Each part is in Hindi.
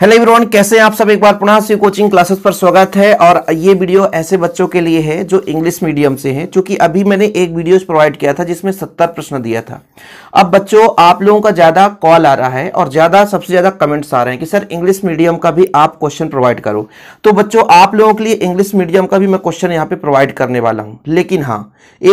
हेलो एवरीवन कैसे हैं आप सब एक बार पुनः से कोचिंग क्लासेस पर स्वागत है और ये वीडियो ऐसे बच्चों के लिए है जो इंग्लिश मीडियम से हैं क्योंकि अभी मैंने एक वीडियो प्रोवाइड किया था जिसमें सत्तर प्रश्न दिया था अब बच्चों आप लोगों का ज़्यादा कॉल आ रहा है और ज़्यादा सबसे ज़्यादा कमेंट्स आ रहे हैं कि सर इंग्लिश मीडियम का भी आप क्वेश्चन प्रोवाइड करो तो बच्चों आप लोगों के लिए इंग्लिश मीडियम का भी मैं क्वेश्चन यहाँ पर प्रोवाइड करने वाला हूँ लेकिन हाँ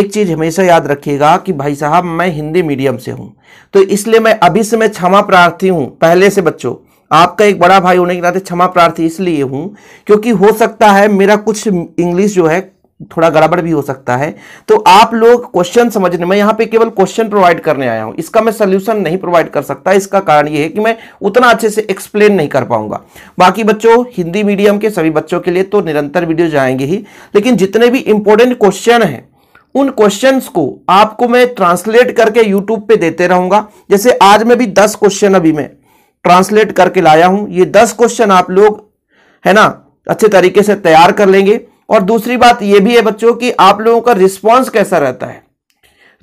एक चीज़ हमेशा याद रखिएगा कि भाई साहब मैं हिंदी मीडियम से हूँ तो इसलिए मैं अभी से मैं क्षमा प्रार्थी हूँ पहले से बच्चों आपका एक बड़ा भाई होने के नाते क्षमा प्रार्थी इसलिए हूं क्योंकि हो सकता है मेरा कुछ इंग्लिश जो है थोड़ा गड़बड़ भी हो सकता है तो आप लोग क्वेश्चन समझने मैं यहाँ पे केवल क्वेश्चन प्रोवाइड करने आया हूँ इसका मैं सोल्यूशन नहीं प्रोवाइड कर सकता इसका कारण ये है कि मैं उतना अच्छे से एक्सप्लेन नहीं कर पाऊंगा बाकी बच्चों हिंदी मीडियम के सभी बच्चों के लिए तो निरंतर वीडियो जाएंगे ही लेकिन जितने भी इंपॉर्टेंट क्वेश्चन हैं उन क्वेश्चंस को आपको मैं ट्रांसलेट करके यूट्यूब पे देते रहूंगा जैसे आज में भी दस क्वेश्चन अभी मैं ट्रांसलेट करके लाया हूं ये दस क्वेश्चन आप लोग है ना अच्छे तरीके से तैयार कर लेंगे और दूसरी बात ये भी है बच्चों कि आप लोगों का रिस्पॉन्स कैसा रहता है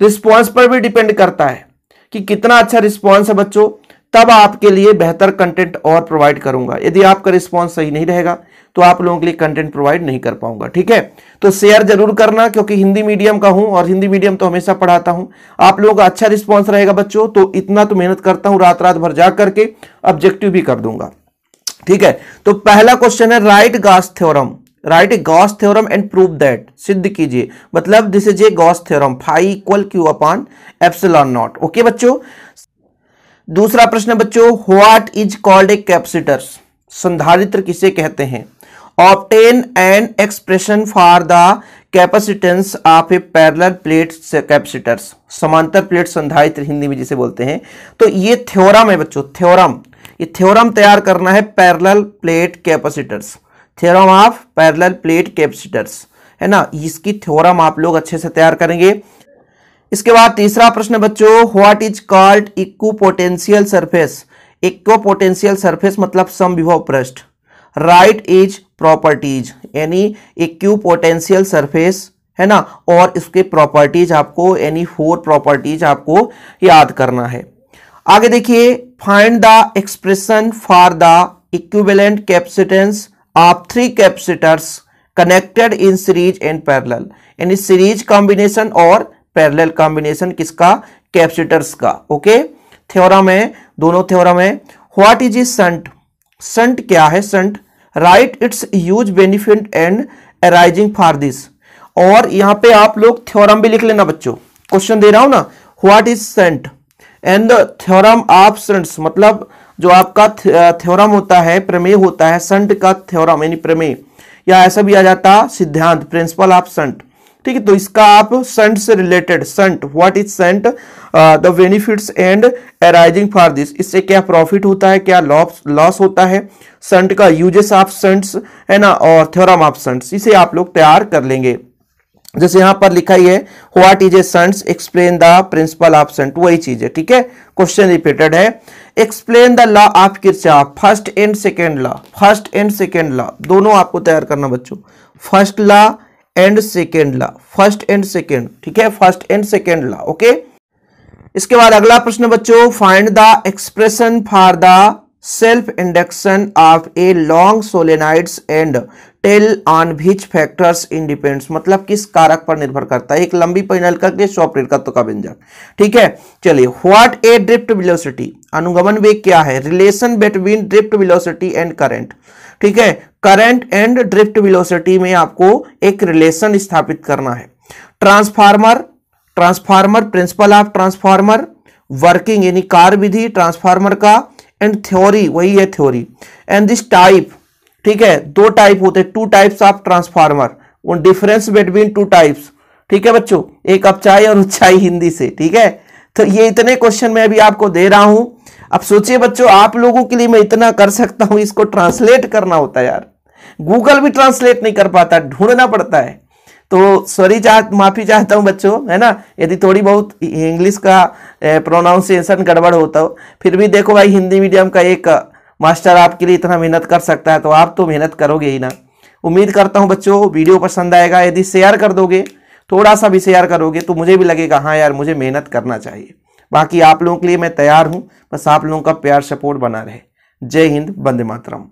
रिस्पॉन्स पर भी डिपेंड करता है कि कितना अच्छा रिस्पॉन्स है बच्चों तब आपके लिए बेहतर कंटेंट और प्रोवाइड करूंगा यदि आपका रिस्पॉन्स सही नहीं रहेगा तो आप लोगों के लिए कंटेंट प्रोवाइड नहीं कर पाऊंगा ठीक है तो शेयर जरूर करना क्योंकि हिंदी मीडियम का हूं और हिंदी मीडियम तो हमेशा पढ़ाता हूं आप लोगों का अच्छा रिस्पॉन्स रहेगा बच्चों तो इतना तो मेहनत करता हूं रात रात भर जा करके ऑब्जेक्टिव भी कर दूंगा ठीक है तो पहला क्वेश्चन है right Gauss theorem right Gauss theorem and prove that सिद्ध कीजिए मतलब this is a Gauss theorem five equal Q upon epsilon naught okay बच्चों दूसरा प्रश्न बच्चों what is called a capacitor संधारित्र किसे कहते हैं obtain and expression for the capacitance of a parallel plate capacitors समांतर प्लेट संधारित्र हिंदी में जिसे बोलते हैं तो ये थ्योरम है बच्चों थ्योरम ये थ्योरम तैयार करना है parallel plate capacitors theorem of parallel plate capacitors है ना इसकी थ्योरम आप लोग अच्छे से तैयार करेंगे इसके बाद तीसरा प्रश्न बच्चों what is called equipotential surface equipotential surface मतलब सम विभव पृष्ठ राइट इज प्रॉपर्टीज यानी इक्व पोटेंशियल सरफेस है ना और इसके प्रॉपर्टीज आपको यानी फोर प्रॉपर्टीज आपको याद करना है आगे देखिए find the expression for the equivalent capacitance of three capacitors connected in series and parallel यानी सीरीज कॉम्बिनेशन और पैरेलल कॉम्बिनेशन किसका कैपेसिटर्स का ओके थ्योरम है दोनों थ्योरम है what is is shunt shunt क्या है shunt right its use benefit and arising for this और यहां पे आप लोग थ्योरम भी लिख लेना बच्चों क्वेश्चन दे रहा हूं ना what is shunt and theorem of shunts मतलब जो आपका थ्योरम होता है प्रमेय होता है संट का थ्योरम यानी प्रमेय या ऐसा भी आ जाता सिद्धांत प्रिंसिपल ऑफ संट ठीक है तो इसका आप संट से related shunt what is shunt the benefits and arising for this इससे क्या प्रॉफिट होता है क्या लॉस लॉस होता है संट का यूजेस ऑफ संट्स है ना और थ्योरम ऑफ संट्स इसे आप लोग तैयार कर लेंगे जैसे यहां पर लिखा ही है what is a shunts explain the principle of shunt वही चीज है ठीक है क्वेश्चन रिपीटेड है explain the law of Kirchhoff first and second law first and second law दोनों आपको तैयार करना बच्चों first law and second law first and second ठीक है first and second law okay इसके बाद अगला प्रश्न बच्चों find the expression for the self induction of a long solenoids and tell on which factors independs मतलब किस कारक पर निर्भर करता है एक लंबी पैनल करके सॉफ्टवेयर का तो का व्यंजन ठीक है चलिए व्हाट ए ड्रिफ्ट वेलोसिटी अनुगमन वेग क्या है relation between drift velocity and current ठीक है करंट एंड ड्रिफ्ट वेलोसिटी में आपको एक रिलेशन स्थापित करना है transformer transformer principle of transformer working यानी कार्य विधि ट्रांसफार्मर का एंड थ्योरी वही है थ्योरी एंड दिस टाइप ठीक है दो टाइप होते हैं टू टाइप्स ऑफ ट्रांसफार्मर वो डिफरेंस बिटवीन टू टाइप्स ठीक है बच्चों एक अपचाई और उच्चाई हिंदी से ठीक है तो ये इतने क्वेश्चन मैं अभी आपको दे रहा हूं अब सोचिए बच्चों आप लोगों के लिए मैं इतना कर सकता हूं इसको ट्रांसलेट करना होता है यार गूगल भी ट्रांसलेट नहीं कर पाता ढूंढना पड़ता है तो सॉरी चाह माफ़ी चाहता हूँ बच्चों है ना यदि थोड़ी बहुत इंग्लिश का प्रोनाउंसिएशन गड़बड़ होता हो फिर भी देखो भाई हिंदी मीडियम का एक मास्टर आपके लिए इतना मेहनत कर सकता है तो आप तो मेहनत करोगे ही ना उम्मीद करता हूँ बच्चों वीडियो पसंद आएगा यदि शेयर कर दोगे थोड़ा सा भी शेयर करोगे तो मुझे भी लगेगा हाँ यार मुझे मेहनत करना चाहिए बाकी आप लोगों के लिए मैं तैयार हूँ बस आप लोगों का प्यार सपोर्ट बना रहे जय हिंद बंदे मातरम